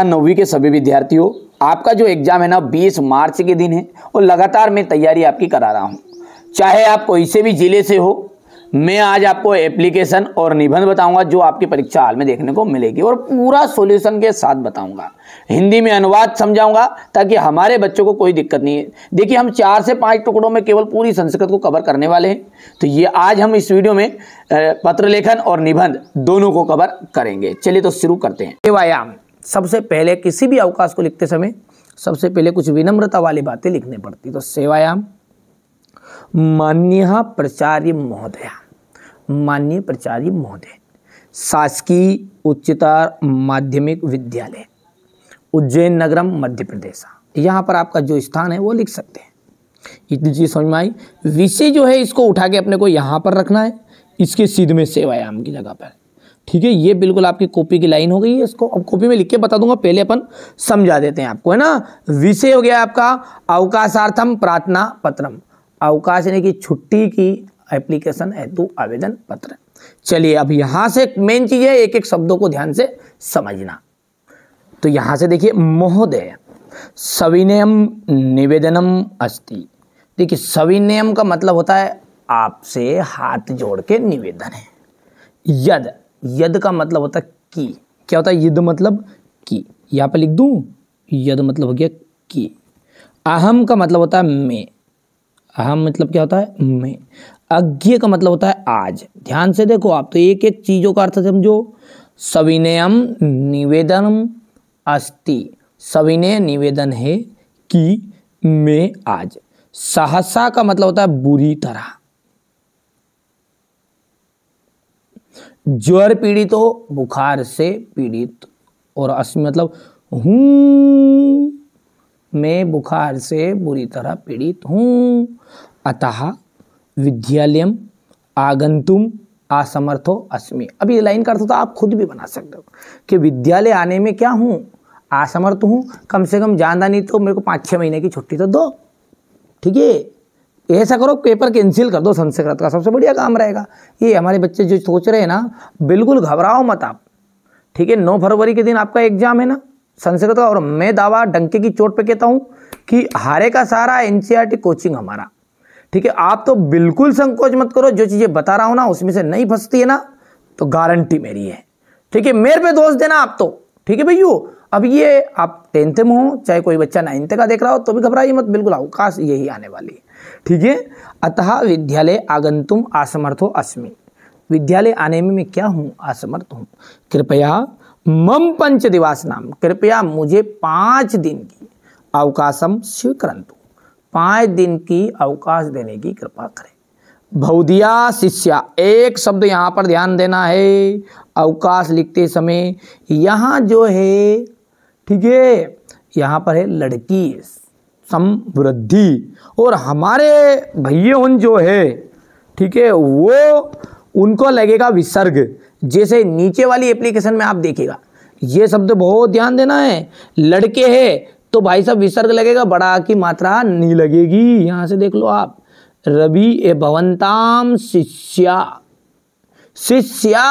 नौवीं के सभी विद्यार्थियों आपका जो एग्ज़ाम है ना 20 मार्च के दिन है और लगातार मैं तैयारी आपकी करा रहा हूँ चाहे आप कोई से भी ज़िले से हो मैं आज आपको एप्लीकेशन और निबंध बताऊंगा जो आपकी परीक्षा हाल में देखने को मिलेगी और पूरा सॉल्यूशन के साथ बताऊंगा हिंदी में अनुवाद समझाऊंगा ताकि हमारे बच्चों को कोई दिक्कत नहीं है देखिए हम चार से पांच टुकड़ों में केवल पूरी संस्कृत को कवर करने वाले हैं तो ये आज हम इस वीडियो में पत्र लेखन और निबंध दोनों को कवर करेंगे चलिए तो शुरू करते हैं व्यायाम सबसे पहले किसी भी अवकाश को लिखते समय सबसे पहले कुछ विनम्रता वाली बातें लिखनी पड़ती तो सेवायाम मान्य प्राचार्य महोदया मान्य प्रचार्य महोदय शासकीय उच्चतर माध्यमिक विद्यालय उज्जैन नगरम मध्य प्रदेश यहाँ पर आपका जो स्थान है वो लिख सकते हैं इतनी चीज़ समझ में आई विषय जो है इसको उठा के अपने को यहाँ पर रखना है इसके सीध में सेवायाम की जगह पर ठीक है ये बिल्कुल आपकी कॉपी की लाइन हो गई है इसको अब कॉपी में लिख के बता दूंगा पहले अपन समझा देते हैं आपको है ना विषय हो गया आपका अवकाशार्थम प्रार्थना पत्रम अवकाश यानी कि छुट्टी की एप्लीकेशन हेतु तो आवेदन पत्र चलिए अब यहां से मेन चीज़ है एक एक शब्दों को ध्यान से समझना तो यहां से देखिए महोदय सविनयम निवेदनम अस्ति देखिए सविनयम का मतलब होता है आपसे हाथ जोड़ के निवेदन है यद यद का मतलब होता है की क्या होता है यद मतलब की यहाँ पर लिख दूँ यद मतलब हो गया की अहम का मतलब होता है मैं अहम मतलब क्या होता है मैं अज्ञ का मतलब होता है आज ध्यान से देखो आप तो एक एक चीज़ों का अर्थ समझो सविनयम निवेदनम अस्ति सविनय निवेदन है कि मैं आज सहसा का मतलब होता है बुरी तरह ज्वर पीड़ित हो बुखार से पीड़ित और अस मतलब हूँ मैं बुखार से बुरी तरह पीड़ित हूँ अतः विद्यालय आगंतुम हो अस्मि अब ये लाइन का अर्थ होता तो आप खुद भी बना सकते हो कि विद्यालय आने में क्या हूँ असमर्थ हूँ कम से कम जानदानी तो मेरे को पाँच छः महीने की छुट्टी तो दो ठीक है ऐसा करो पेपर कैंसिल कर दो संस्कृत का सबसे बढ़िया काम रहेगा ये हमारे बच्चे जो सोच रहे हैं ना बिल्कुल घबराओ मत आप ठीक है नौ फरवरी के दिन आपका एग्जाम है ना संस्कृत का और मैं दावा डंके की चोट पे कहता हूँ कि हारे का सारा एनसीईआरटी कोचिंग e हमारा ठीक है आप तो बिल्कुल संकोच मत करो जो चीज़ें बता रहा हूँ ना उसमें से नहीं फंसती है ना तो गारंटी मेरी है ठीक है मेरे पे दोष देना आप तो ठीक है भैया अब ये आप टेंथ में हो चाहे कोई बच्चा नाइन्थ का देख रहा हो तो भी घबराइए मत बिल्कुल अवकाश यही आने वाली है ठीक है अतः विद्यालय आगंतुम असमर्थो अस्मि विद्यालय आने में मैं क्या हूँ असमर्थ हूँ कृपया मम पंच दिवास नाम कृपया मुझे पाँच दिन की अवकाशम स्वीकरंतु पाँच दिन की अवकाश देने की कृपा करें भौदिया शिष्या एक शब्द यहाँ पर ध्यान देना है अवकाश लिखते समय यहाँ जो है ठीक है यहाँ पर है लड़की समृद्धि और हमारे भैया जो है ठीक है वो उनको लगेगा विसर्ग जैसे नीचे वाली एप्लीकेशन में आप देखेगा ये शब्द बहुत ध्यान देना है लड़के है तो भाई साहब विसर्ग लगेगा बड़ा की मात्रा नहीं लगेगी यहाँ से देख लो आप रवि ए भवंताम शिष्या शिष्या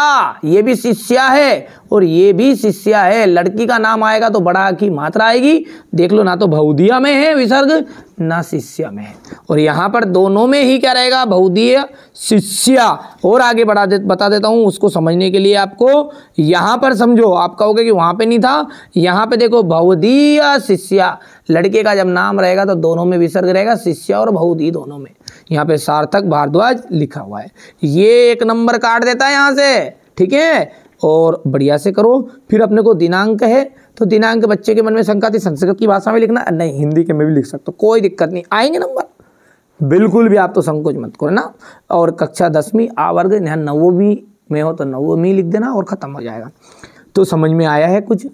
ये भी शिष्या है और ये भी शिष्या है लड़की का नाम आएगा तो बड़ा की मात्रा आएगी देख लो ना तो भौदिया में है विसर्ग ना शिष्या में है और यहाँ पर दोनों में ही क्या रहेगा भौदीय शिष्या और आगे बढ़ा दे बता देता हूँ उसको समझने के लिए आपको यहाँ पर समझो आप कहोगे कि वहाँ पे नहीं था यहाँ पे देखो भौदीय शिष्या लड़के का जब नाम रहेगा तो दोनों में विसर्ग रहेगा शिष्या और भौदी दोनों में यहाँ पे सार्थक भारद्वाज लिखा हुआ है ये एक नंबर काट देता है यहाँ से ठीक है और बढ़िया से करो फिर अपने को दिनांक है तो दिनांक बच्चे के मन में शंका थी संस्कृत की भाषा में लिखना नहीं हिंदी के में भी लिख सकते हो कोई दिक्कत नहीं आएंगे नंबर बिल्कुल भी आप तो संकोच मत करो ना और कक्षा दसवीं आवर्ग यहाँ नववीं में हो तो नववीं लिख देना और ख़त्म हो जाएगा तो समझ में आया है कुछ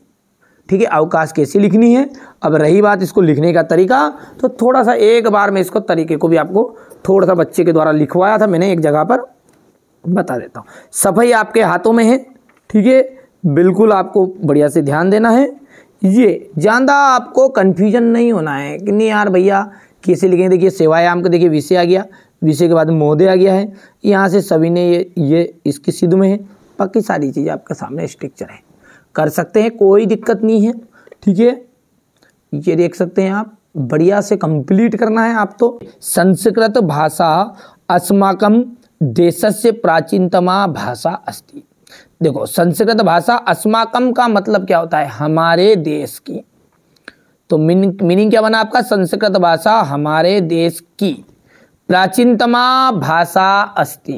ठीक है अवकाश कैसे लिखनी है अब रही बात इसको लिखने का तरीका तो थोड़ा सा एक बार में इसको तरीके को भी आपको थोड़ा सा बच्चे के द्वारा लिखवाया था मैंने एक जगह पर बता देता हूँ सफाई आपके हाथों में है ठीक है बिल्कुल आपको बढ़िया से ध्यान देना है ये ज़्यादा आपको कन्फ्यूजन नहीं होना है कि नहीं यार भैया कैसे लिखेंगे देखिए सेवाएं आम का देखिए विषय आ गया विषय के बाद मोदे आ गया है यहाँ से सभी ने ये ये इसकी सिद्ध में है बाकी सारी चीज़ें आपके सामने स्ट्रक्चर है कर सकते हैं कोई दिक्कत नहीं है ठीक है ये देख सकते हैं आप बढ़िया से कंप्लीट करना है आप तो संस्कृत भाषा अस्माकम देश से प्राचीनतमा भाषा अस्ति देखो संस्कृत भाषा अस्माकम का मतलब क्या होता है हमारे देश की तो मीनिंग क्या बना आपका संस्कृत भाषा हमारे देश की प्राचीनतमा भाषा अस्ति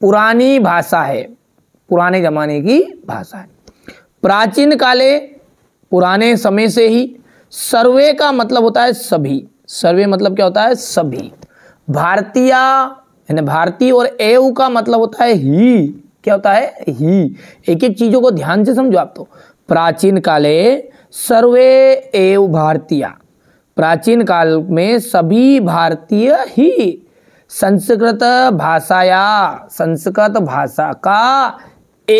पुरानी भाषा है पुराने जमाने की भाषा है प्राचीन काले पुराने समय से ही सर्वे का मतलब होता है सभी सर्वे मतलब क्या होता है सभी भारतीय यानी भारतीय और एव का मतलब होता है ही क्या होता है ही एक एक चीज़ों को ध्यान से समझो आप तो प्राचीन काले सर्वे एव भारतीय प्राचीन काल में सभी भारतीय ही संस्कृत भाषा या संस्कृत भाषा का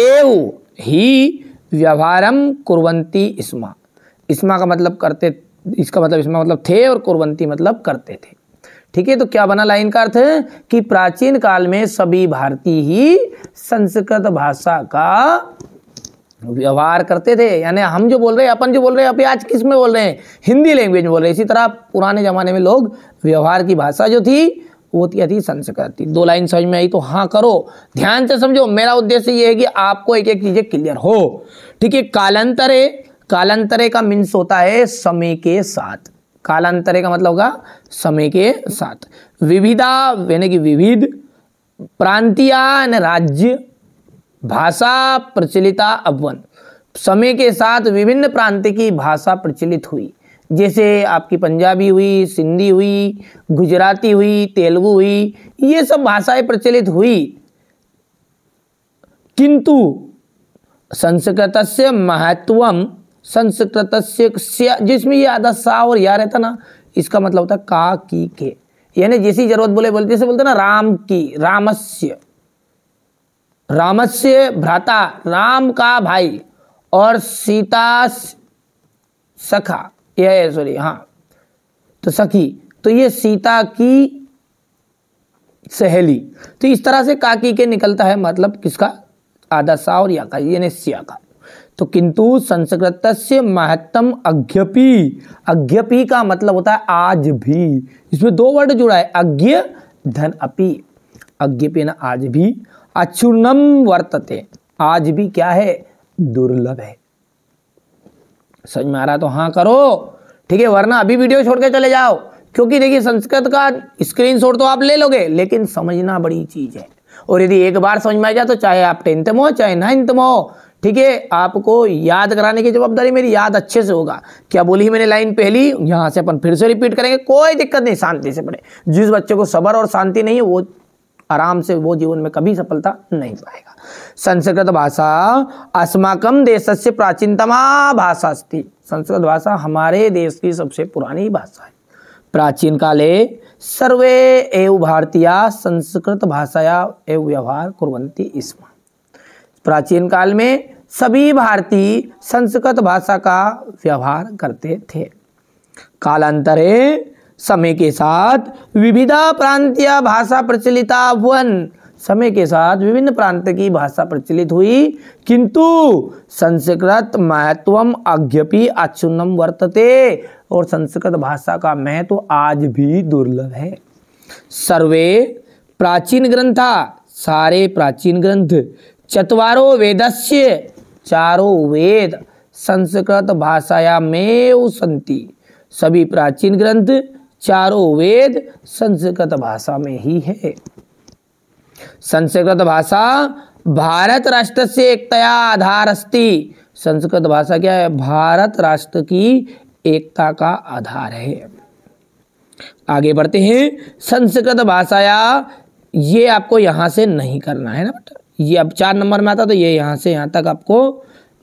एव ही व्यवहारम कुरंती इसमा इसमा का मतलब करते इसका मतलब इसमा मतलब थे और कुरवंती मतलब करते थे ठीक है तो क्या बना लाइन का अर्थ कि प्राचीन काल में सभी भारतीय ही संस्कृत भाषा का व्यवहार करते थे यानी हम जो बोल रहे हैं अपन जो बोल रहे हैं अभी आज किस में बोल रहे हैं हिंदी लैंग्वेज में बोल रहे हैं इसी तरह पुराने ज़माने में लोग व्यवहार की भाषा जो थी वो थी अति संस्कृत थी दो लाइन समझ में आई तो हाँ करो ध्यान से समझो मेरा उद्देश्य ये है कि आपको एक एक चीज़ें क्लियर हो ठीक है कालांतर है कालांतरे का मीन्स होता है समय के साथ कालांतरे का मतलब होगा समय के साथ विविधा यानी कि विविध प्रांतिया राज्य भाषा प्रचलिता अवन समय के साथ विभिन्न प्रांत की भाषा प्रचलित हुई जैसे आपकी पंजाबी हुई सिंधी हुई गुजराती हुई तेलुगु हुई ये सब भाषाएं प्रचलित हुई किंतु संस्कृत से महत्वम संस्कृत जिसमें ये आधा सा और या रहता ना इसका मतलब होता है का की के यानी जैसी जरूरत बोले बोलते से बोलते ना राम की रामस्य रामस्य भ्राता राम का भाई और सीता सखा यह सॉरी हाँ तो सखी तो ये सीता की सहेली तो इस तरह से काकी के निकलता है मतलब किसका आधा सा और या का यानी सिया का तो किंतु संस्कृत से महत्तम अज्ञपि अज्ञपि का मतलब होता है आज भी इसमें दो वर्ड जुड़ा है अज्ञ धन अपि अज्ञपि ना आज भी अचूर्णम वर्तते आज भी क्या है दुर्लभ है समझ में आ रहा तो हाँ करो ठीक है वरना अभी वीडियो छोड़ के चले जाओ क्योंकि देखिए संस्कृत का स्क्रीनशॉट तो आप ले लोगे लेकिन समझना बड़ी चीज है और यदि एक बार समझ में आ जाए तो चाहे आप टेंथ में हो चाहे नाइन्थ में हो ठीक है आपको याद कराने की जवाबदारी मेरी याद अच्छे से होगा क्या बोली मैंने लाइन पहली यहाँ से अपन फिर से रिपीट करेंगे कोई दिक्कत नहीं शांति से पढ़े जिस बच्चे को सबर और शांति नहीं है वो आराम से वो जीवन में कभी सफलता नहीं पाएगा संस्कृत भाषा अस्माकम देश से प्राचीनतमा भाषा थी संस्कृत भाषा हमारे देश की सबसे पुरानी भाषा है प्राचीन काले सर्वे एव भारतीय संस्कृत भाषाया एव व्यवहार कुरंती इसमें प्राचीन काल में सभी भारतीय संस्कृत भाषा का व्यवहार करते थे कालांतरे समय के साथ विविधा प्रांतीय भाषा प्रचलिता वन समय के साथ विभिन्न प्रांत की भाषा प्रचलित हुई किंतु संस्कृत महत्व अज्ञपि अचुन्नम वर्तते और संस्कृत भाषा का महत्व तो आज भी दुर्लभ है सर्वे प्राचीन ग्रंथा सारे प्राचीन ग्रंथ चतवारो वेदस्य चारो वेद संस्कृत भाषाया में संति सभी प्राचीन ग्रंथ चारों वेद संस्कृत भाषा में ही है संस्कृत भाषा भारत राष्ट्र से एकता आधार अस्ति संस्कृत भाषा क्या है भारत राष्ट्र की एकता का आधार है आगे बढ़ते हैं संस्कृत भाषाया ये आपको यहाँ से नहीं करना है ना बेटा ये अब चार नंबर में आता तो ये यहाँ से यहाँ तक आपको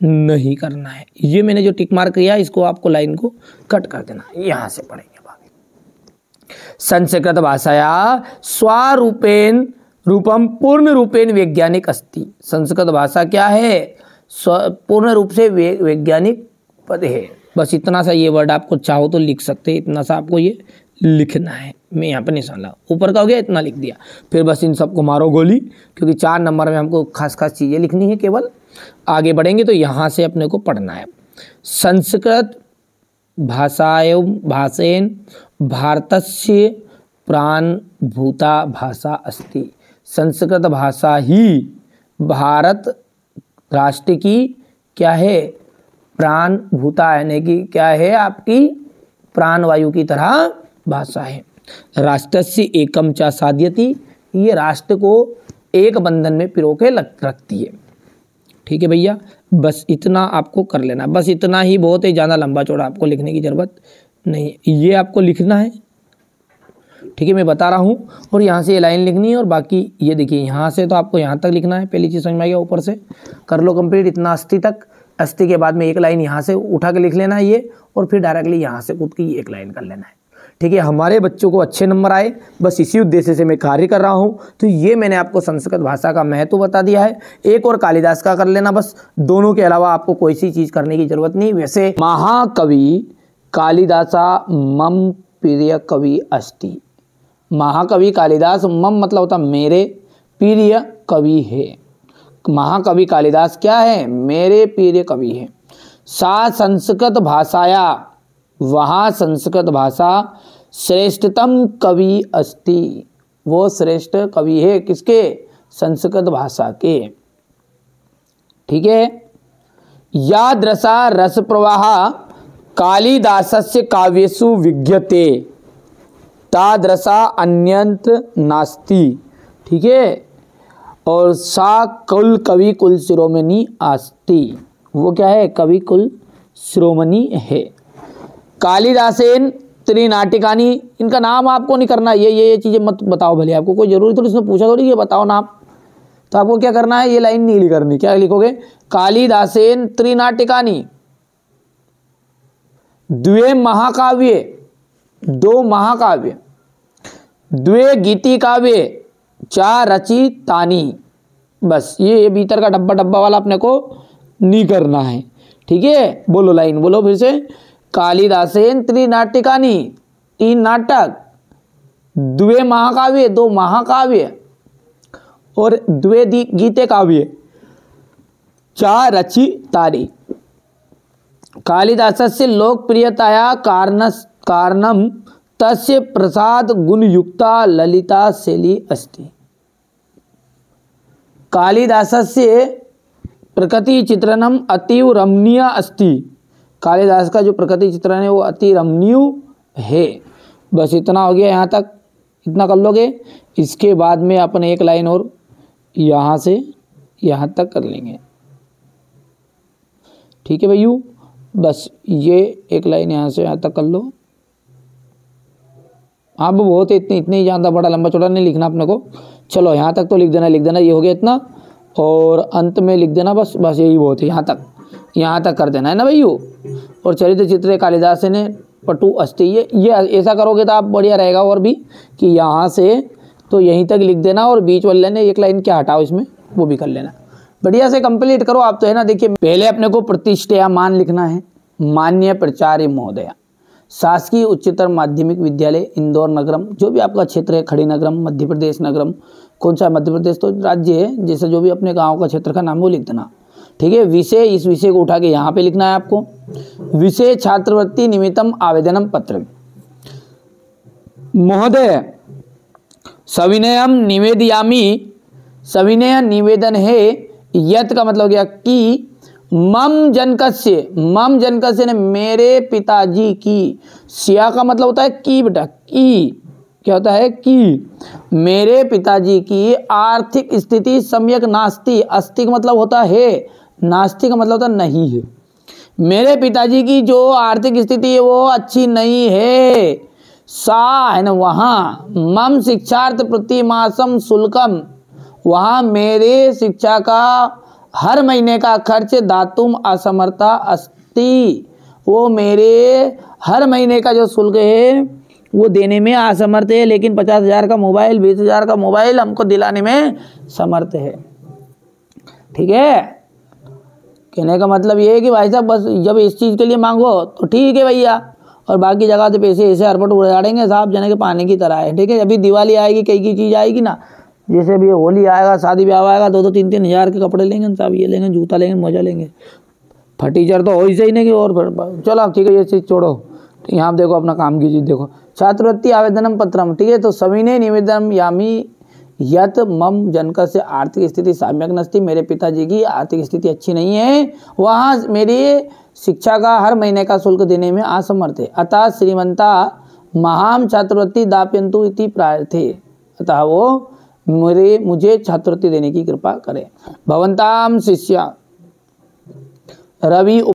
नहीं करना है ये मैंने जो टिक मार्क किया इसको आपको लाइन को कट कर देना यहाँ से पढ़ेंगे संस्कृत भाषाया स्वरूपेन रूपम पूर्ण रूपेन वैज्ञानिक अस्ति संस्कृत भाषा क्या है पूर्ण रूप से वैज्ञानिक पद है बस इतना सा ये वर्ड आपको चाहो तो लिख सकते हैं इतना सा आपको ये लिखना है मैं यहाँ पर निशान लगा ऊपर का हो गया इतना लिख दिया फिर बस इन सबको मारो गोली क्योंकि चार नंबर में हमको खास खास चीज़ें लिखनी है केवल आगे बढ़ेंगे तो यहाँ से अपने को पढ़ना है संस्कृत भाषाएं भाषेन भारत से प्राण भूता भाषा अस्ति संस्कृत भाषा ही भारत राष्ट्र की क्या है प्राण भूता यानी कि क्या है आपकी प्राण वायु की तरह भाषा है राष्ट्रस्य एकम चा साध्यति ये राष्ट्र को एक बंधन में पिरो के लग रखती है ठीक है भैया बस इतना आपको कर लेना बस इतना ही बहुत ही ज़्यादा लंबा चौड़ा आपको लिखने की ज़रूरत नहीं ये आपको लिखना है ठीक है मैं बता रहा हूँ और यहाँ से ये लाइन लिखनी है और बाकी ये देखिए यहाँ से तो आपको यहाँ तक लिखना है पहली चीज़ समझ में आ गया ऊपर से कर लो कंप्लीट इतना अस्थि तक अस्थि के बाद में एक लाइन यहाँ से उठा के लिख लेना है ये और फिर डायरेक्टली यहाँ से कूद के एक लाइन कर लेना है ठीक है हमारे बच्चों को अच्छे नंबर आए बस इसी उद्देश्य से मैं कार्य कर रहा हूँ तो ये मैंने आपको संस्कृत भाषा का महत्व बता दिया है एक और कालिदास का कर लेना बस दोनों के अलावा आपको कोई सी चीज़ करने की ज़रूरत नहीं वैसे महाकवि कालिदासा मम प्रिय कवि अस्ति महाकवि कालिदास मम मतलब होता मेरे प्रिय कवि है महाकवि कालिदास क्या है मेरे प्रिय कवि है सा संस्कृत भाषाया वहाँ संस्कृत भाषा श्रेष्ठतम कवि अस्ति वो श्रेष्ठ कवि है किसके संस्कृत भाषा के ठीक है यादृशा रस प्रवाह कालिदासस्य काव्यसु विज्ञते तादृशा अन्यंत नास्ति ठीक है और सा कुल कवि कुल शिरोमणि आस्ति वो क्या है कवि कुल शिरोमणि है कालिदासन त्रिनाटिकानी इनका नाम आपको नहीं करना ये ये ये चीज़ें मत बताओ भले आपको कोई ज़रूरी थोड़ी इसमें पूछा थोड़ी ये बताओ नाम तो आपको क्या करना है ये लाइन नहीं करनी क्या लिखोगे कालिदासन त्रिनाटिकानी द्वे महाकाव्य दो महाकाव्य द्वे गीति काव्य चार रचितानी बस ये ये भीतर का डब्बा डब्बा वाला अपने को नहीं करना है ठीक है बोलो लाइन बोलो फिर से कालिदासेन त्रिनाटिकानी तीन नाटक द्वे महाकाव्य दो महाकाव्य और द्वे गीते काव्य चार रची तारी कालिदास से लोकप्रियताया कारण कारणम तस्य प्रसाद गुणयुक्ता ललिता शैली अस्ति कालिदास से प्रकृति चित्रणम अतीव रमणीय अस्ति कालिदास का जो प्रकृति चित्रण है वो अति रमणीय है बस इतना हो गया यहाँ तक इतना कर लोगे इसके बाद में अपन एक लाइन और यहाँ से यहाँ तक कर लेंगे ठीक है भैया बस ये एक लाइन यहाँ से यहाँ तक कर लो हाँ बहुत है इतने इतनी ज़्यादा बड़ा लंबा चौड़ा नहीं लिखना अपने को चलो यहाँ तक तो लिख देना लिख देना ये हो गया इतना और अंत में लिख देना बस बस यही बहुत है यहाँ तक यहाँ तक कर देना है ना भैयू और चरित्र चित्र कालिदास ने पटु अस्ति ये ये ऐसा करोगे तो आप बढ़िया रहेगा और भी कि यहाँ से तो यहीं तक लिख देना और बीच वाले ने एक लाइन क्या हटाओ इसमें वो भी कर लेना बढ़िया से कंप्लीट करो आप तो है ना देखिए पहले अपने को प्रतिष्ठा मान लिखना है मान्य प्रचार्य महोदया शासकीय उच्चतर माध्यमिक विद्यालय इंदौर नगरम जो भी आपका क्षेत्र है खड़ी नगरम मध्य प्रदेश नगरम कौन सा मध्य प्रदेश तो राज्य है जैसे जो भी अपने गाँव का क्षेत्र का नाम वो लिख देना ठीक है विषय इस विषय को उठा के यहाँ पे लिखना है आपको विषय छात्रवृत्ति निमित्तम आवेदनम पत्र महोदय सविनयम निवेदयामी सविनय निवेदन है यत का मतलब क्या कि मम जनक मम जनकस्य ने मेरे पिताजी की सिया का मतलब होता है की बेटा की क्या होता है कि मेरे पिताजी की आर्थिक स्थिति सम्यक नास्ति अस्थिक मतलब होता है नास्तिक का मतलब होता तो नहीं है मेरे पिताजी की जो आर्थिक स्थिति है वो अच्छी नहीं है सा है ना वहाँ मम शिक्षार्थ प्रतिमासम शुल्कम वहाँ मेरे शिक्षा का हर महीने का खर्च दातुम असमर्था अस्ति वो मेरे हर महीने का जो शुल्क है वो देने में असमर्थ है लेकिन पचास हज़ार का मोबाइल बीस हज़ार का मोबाइल हमको दिलाने में समर्थ है ठीक है कहने का मतलब ये है कि भाई साहब बस जब इस चीज़ के लिए मांगो तो ठीक है भैया और बाकी जगह तो पैसे ऐसे अरपट उजाड़ेंगे साहब जाने के पानी की तरह है ठीक है अभी दिवाली आएगी कई की चीज़ आएगी ना जैसे अभी होली आएगा शादी ब्याह आएगा दो तो दो तो तीन तीन हज़ार के कपड़े लेंगे साहब ये लेंगे जूता लेंगे मोजा लेंगे फटीचर तो हो ही सही नहीं और फिर चलो ठीक है ये चीज़ छोड़ो तो यहाँ देखो अपना काम की चीज़ देखो छात्रवृत्ति आवेदनम पत्रम ठीक है तो ने निवेदन यामी यत मम जनक से आर्थिक स्थिति साम्यक नस्ती मेरे पिताजी की आर्थिक स्थिति अच्छी नहीं है वहाँ मेरी शिक्षा का हर महीने का शुल्क देने में असमर्थ है अतः श्रीमंता महाम छात्रवृत्ति दापयंतु इति प्रार्थे अतः वो मेरे मुझे छात्रवृत्ति देने की कृपा करें भवंताम शिष्या रवि